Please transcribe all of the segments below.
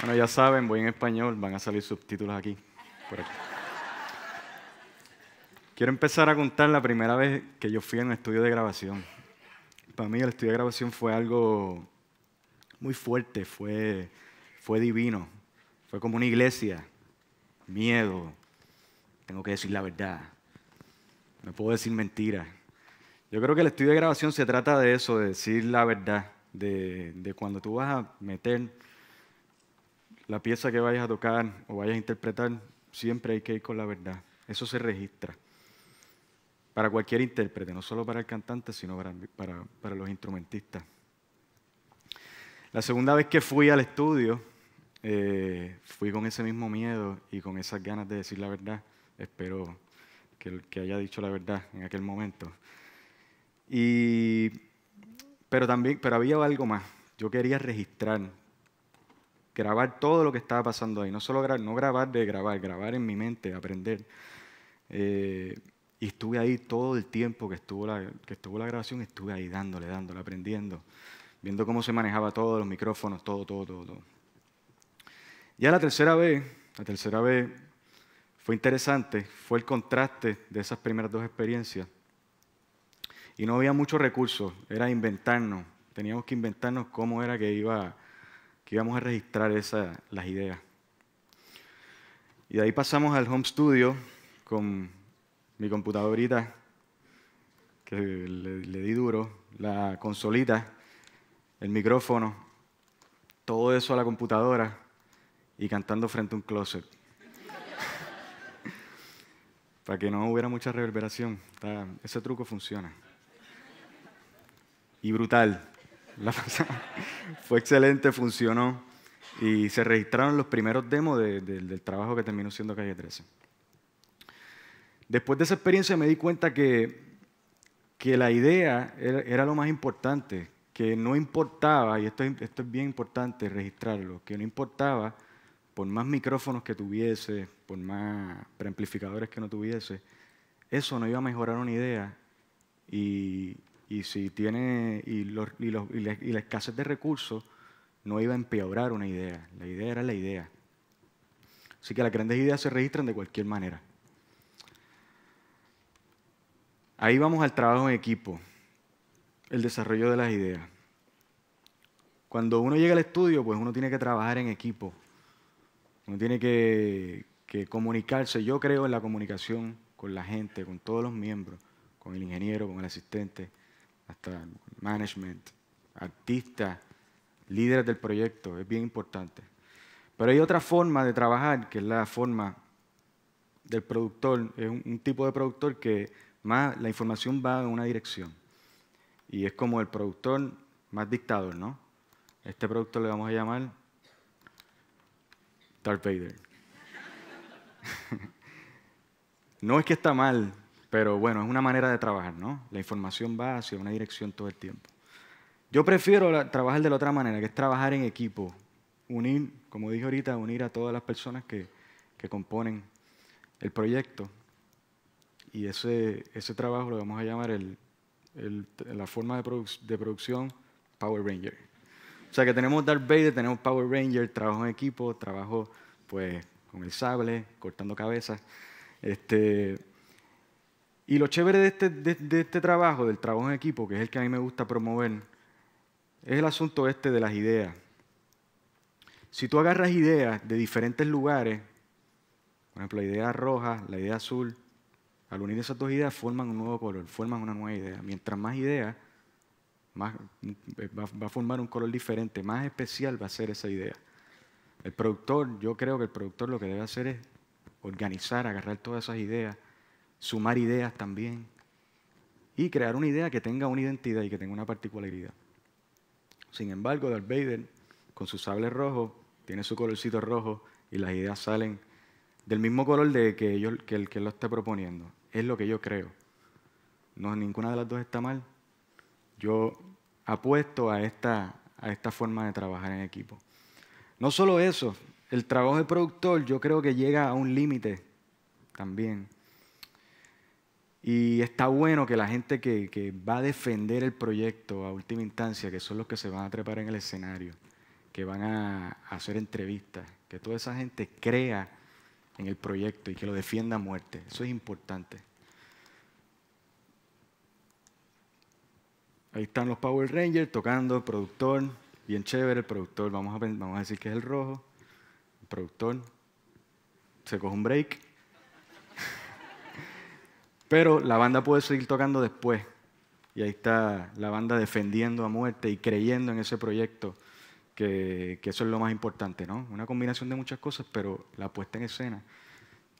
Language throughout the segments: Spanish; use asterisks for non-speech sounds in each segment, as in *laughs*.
Bueno, ya saben, voy en español, van a salir subtítulos aquí. Quiero empezar a contar la primera vez que yo fui a un estudio de grabación. Para mí el estudio de grabación fue algo muy fuerte, fue, fue divino, fue como una iglesia. Miedo, tengo que decir la verdad, no puedo decir mentiras. Yo creo que el estudio de grabación se trata de eso, de decir la verdad, de, cuando tú vas a meter la pieza que vayas a tocar o vayas a interpretar, siempre hay que ir con la verdad. Eso se registra para cualquier intérprete, no solo para el cantante, sino para, los instrumentistas. La segunda vez que fui al estudio, eh, fui con ese mismo miedo y con esas ganas de decir la verdad. Espero que, que haya dicho la verdad en aquel momento. Y, pero también, pero había algo más. Yo quería registrar, grabar todo lo que estaba pasando ahí. No solo grabar, no grabar de grabar, grabar en mi mente, aprender. Eh, y estuve ahí todo el tiempo que estuvo, la, que estuvo la grabación, estuve ahí dándole, dándole, aprendiendo, viendo cómo se manejaba todo, los micrófonos, todo, todo, todo, todo. Ya la tercera vez, la tercera vez fue interesante, fue el contraste de esas primeras dos experiencias y no había muchos recursos, era inventarnos, teníamos que inventarnos cómo era que, iba, que íbamos a registrar las ideas. Y de ahí pasamos al home studio con mi computadorita, que le, le di duro, la consolita, el micrófono, todo eso a la computadora y cantando frente a un closet. *laughs* Para que no hubiera mucha reverberación. Ese truco funciona y brutal. *laughs* Fue excelente, funcionó y se registraron los primeros demos del trabajo que terminó siendo Calle 13. Después de esa experiencia me di cuenta que, que la idea era, lo más importante, que no importaba, y esto, esto es bien importante registrarlo, que no importaba por más micrófonos que tuviese, por más preamplificadores que no tuviese, eso no iba a mejorar una idea y y si tiene y, y, la, escasez de recursos no iba a empeorar una idea. La idea era la idea. Así que las grandes ideas se registran de cualquier manera. Ahí vamos al trabajo en equipo, el desarrollo de las ideas. Cuando uno llega al estudio, pues uno tiene que trabajar en equipo. Uno tiene que comunicarse. Yo creo en la comunicación con la gente, con todos los miembros, con el ingeniero, con el asistente hasta management, artistas, líderes del proyecto, es bien importante. Pero hay otra forma de trabajar, que es la forma del productor, es un, tipo de productor que más la información va en una dirección. Y es como el productor más dictador, ¿no? Este productor le vamos a llamar Darth Vader. *laughs* no es que está mal, pero bueno, es una manera de trabajar, ¿no? La información va hacia una dirección todo el tiempo. Yo prefiero trabajar de la otra manera, que es trabajar en equipo, unir, como dije ahorita, unir a todas las personas que, componen el proyecto. Y ese, ese trabajo lo vamos a llamar el, la forma de, producción Power Ranger. O sea que tenemos Darth Vader, tenemos Power Ranger, trabajo en equipo, trabajo pues con el sable, cortando cabezas. Este, y lo chévere de este, de, este trabajo, del trabajo en equipo, que es el que a mí me gusta promover, es el asunto este de las ideas. Si tú agarras ideas de diferentes lugares, por ejemplo, la idea roja, la idea azul, al unir esas dos ideas forman un nuevo color, forman una nueva idea. Mientras más ideas, más, eh, va, a formar un color diferente, más especial va a ser esa idea. El productor, yo creo que el productor lo que debe hacer es organizar, agarrar todas esas ideas sumar ideas también y crear una idea que tenga una identidad y que tenga una particularidad. Sin embargo, Darth Vader, con su sable rojo, tiene su colorcito rojo y las ideas salen del mismo color de que, el que lo esté proponiendo. Es lo que yo creo. No, ninguna de las dos está mal. Yo apuesto a esta, a esta forma de trabajar en equipo. No solo eso, el trabajo de productor yo creo que llega a un límite también. Y está bueno que la gente que, va a defender el proyecto a última instancia, que son los que se van a trepar en el escenario, que van a, hacer entrevistas, que toda esa gente crea en el proyecto y que lo defienda a muerte. Eso es importante. Ahí están los Power Rangers tocando, el productor, bien chévere el productor, vamos a, vamos a decir que es el rojo, el productor, se coge un break pero la banda puede seguir tocando después. Y ahí está la banda defendiendo a muerte y creyendo en ese proyecto, que, eso es lo más importante, ¿no? Una combinación de muchas cosas, pero la puesta en escena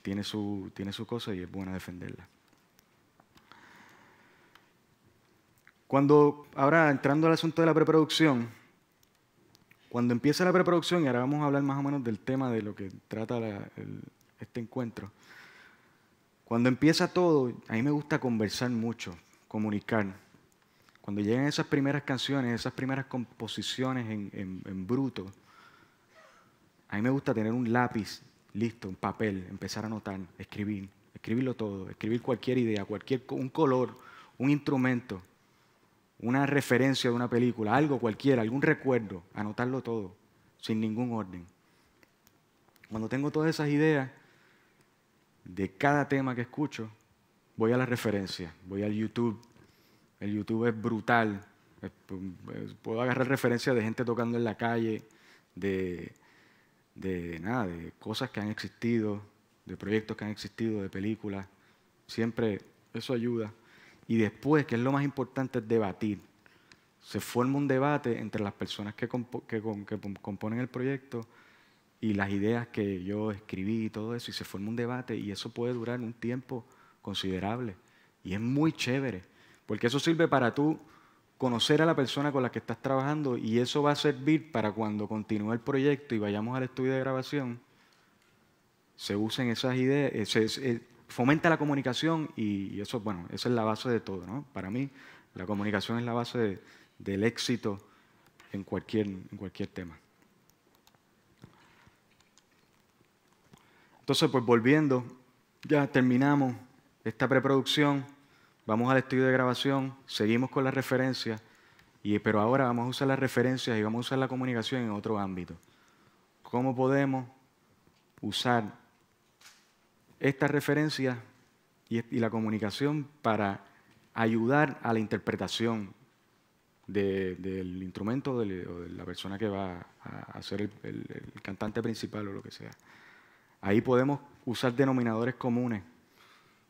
tiene su, tiene su cosa y es buena defenderla. Cuando, ahora entrando al asunto de la preproducción, cuando empieza la preproducción, y ahora vamos a hablar más o menos del tema de lo que trata este encuentro, cuando empieza todo, a mí me gusta conversar mucho, comunicar. Cuando llegan esas primeras canciones, esas primeras composiciones en, bruto, a mí me gusta tener un lápiz listo, un papel, empezar a anotar, escribir, escribirlo todo, escribir cualquier idea, cualquier, un color, un instrumento, una referencia de una película, algo cualquiera, algún recuerdo, anotarlo todo, sin ningún orden. Cuando tengo todas esas ideas, de cada tema que escucho, voy a la referencia, voy al YouTube. El YouTube es brutal. Puedo agarrar referencia de gente tocando en la calle, de, de nada, cosas que han existido, de proyectos que han existido, de películas. Siempre eso ayuda. Y después, que es lo más importante, es debatir. Se forma un debate entre las personas que componen el proyecto y las ideas que yo escribí y todo eso, y se forma un debate y eso puede durar un tiempo considerable. Y es muy chévere, porque eso sirve para tú conocer a la persona con la que estás trabajando y eso va a servir para cuando continúe el proyecto y vayamos al estudio de grabación, se usen esas ideas, eh, se, eh, fomenta la comunicación y eso, bueno, esa es la base de todo, ¿no? Para mí, la comunicación es la base del éxito en cualquier, en cualquier tema. Entonces, pues volviendo, ya terminamos esta preproducción, vamos al estudio de grabación, seguimos con las referencias, y, pero ahora vamos a usar las referencias y vamos a usar la comunicación en otro ámbito. ¿Cómo podemos usar estas referencias y, la comunicación para ayudar a la interpretación del instrumento o de la persona que va a ser el cantante principal o lo que sea? Ahí podemos usar denominadores comunes.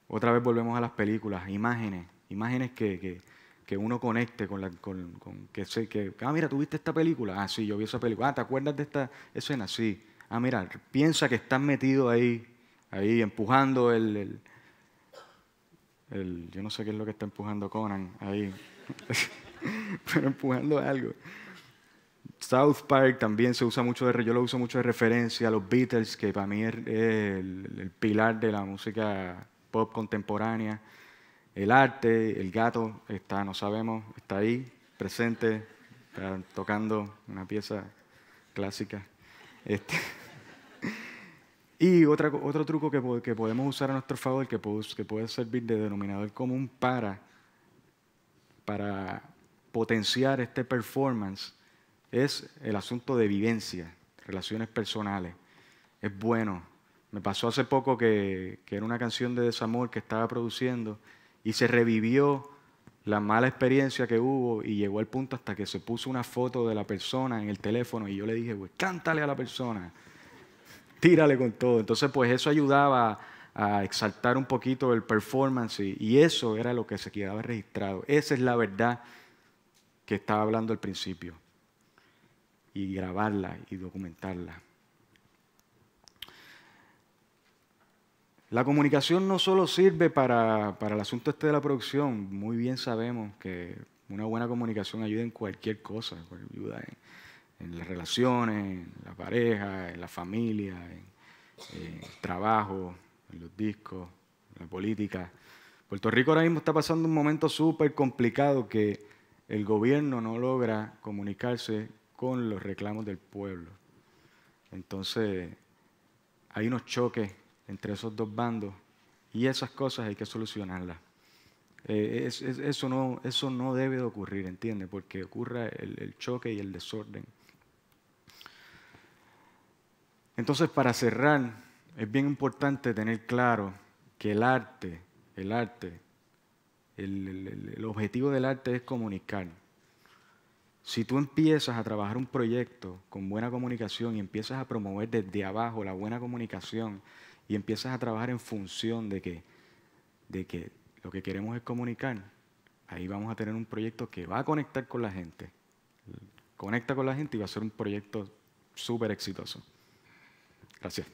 Otra vez volvemos a las películas, imágenes, imágenes que, que, uno conecte con la... que, sé que, ah, mira, ¿tuviste esta película? Ah, sí, yo vi esa película. Ah, ¿te acuerdas de esta escena? Sí. Ah, mira, piensa que estás metido ahí, ahí empujando el... Yo no sé qué es lo que está empujando Conan ahí, *laughs* pero empujando algo. South Park también se usa mucho de, yo lo uso mucho de referencia, a los Beatles, que para mí es el, pilar de la música pop contemporánea, el arte, el gato, está, no sabemos, está ahí, presente, tocando una pieza clásica. Este, *laughs* y otro truco que, podemos usar a nuestro favor, que puede, que puede servir de denominador común para, para potenciar este performance, es el asunto de vivencia, relaciones personales. Es bueno. Me pasó hace poco que, era una canción de desamor que estaba produciendo y se revivió la mala experiencia que hubo y llegó al punto hasta que se puso una foto de la persona en el teléfono y yo le dije, güey, pues, cántale a la persona, tírale con todo. Entonces, pues eso ayudaba a exaltar un poquito el performance y, eso era lo que se quedaba registrado. Esa es la verdad que estaba hablando al principio y grabarla y documentarla. La comunicación no solo sirve para, el asunto este de la producción, muy bien sabemos que una buena comunicación ayuda en cualquier cosa, pues, ayuda en, las relaciones, en la pareja, en la familia, en, en el trabajo, en los discos, en la política. Puerto Rico ahora mismo está pasando un momento súper complicado que el gobierno no logra comunicarse con los reclamos del pueblo. Entonces, hay unos choques entre esos dos bandos y esas cosas hay que solucionarlas. Eh, eso, no, eso no debe de ocurrir, ¿entiendes? Porque ocurra el, choque y el desorden. Entonces, para cerrar, es bien importante tener claro que el arte, el arte, el, el, objetivo del arte es comunicar. Si tú empiezas a trabajar un proyecto con buena comunicación y empiezas a promover desde abajo la buena comunicación y empiezas a trabajar en función de que, de que lo que queremos es comunicar, ahí vamos a tener un proyecto que va a conectar con la gente. Conecta con la gente y va a ser un proyecto súper exitoso. Gracias.